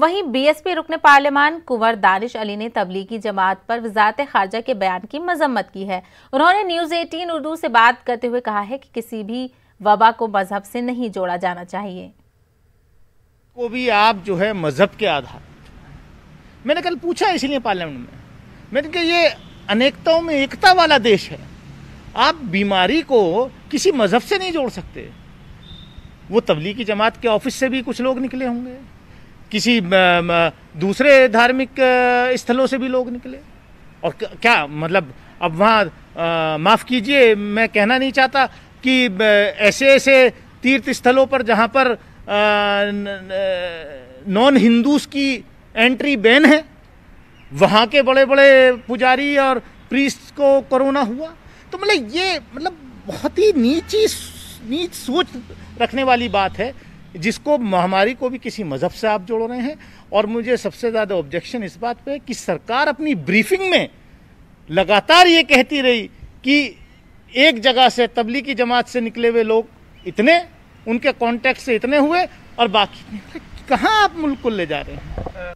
वहीं बीएसपी रुकन पार्लियामान कुंवर दानिश अली ने तबलीगी जमात पर वजारत खारजा के बयान की मजम्मत की है उन्होंने न्यूज 18 उर्दू से बात करते हुए कहा है कि किसी भी वबा को मजहब से नहीं जोड़ा जाना चाहिए को भी आप जो है मजहब के आधार मैंने कल पूछा इसलिए पार्लियामेंट में मैंने कहा ये अनेकताओं में एकता वाला देश है आप बीमारी को किसी मजहब से नहीं जोड़ सकते वो तबलीगी जमात के ऑफिस से भी कुछ लोग निकले होंगे किसी दूसरे धार्मिक स्थलों से भी लोग निकले और क्या मतलब अब वहाँ माफ़ कीजिए मैं कहना नहीं चाहता कि ऐसे ऐसे तीर्थ स्थलों पर जहाँ पर नॉन हिंदूज की एंट्री बैन है वहाँ के बड़े बड़े पुजारी और प्रीस्ट को कोरोना हुआ तो मतलब ये मतलब बहुत ही नीची नीच सोच रखने वाली बात है जिसको महामारी को भी किसी मज़हब से आप जोड़ रहे हैं और मुझे सबसे ज़्यादा ऑब्जेक्शन इस बात पे है कि सरकार अपनी ब्रीफिंग में लगातार ये कहती रही कि एक जगह से तबलीगी जमात से निकले हुए लोग इतने उनके कॉन्टैक्ट से इतने हुए और बाकी कहाँ आप मुल्क को ले जा रहे हैं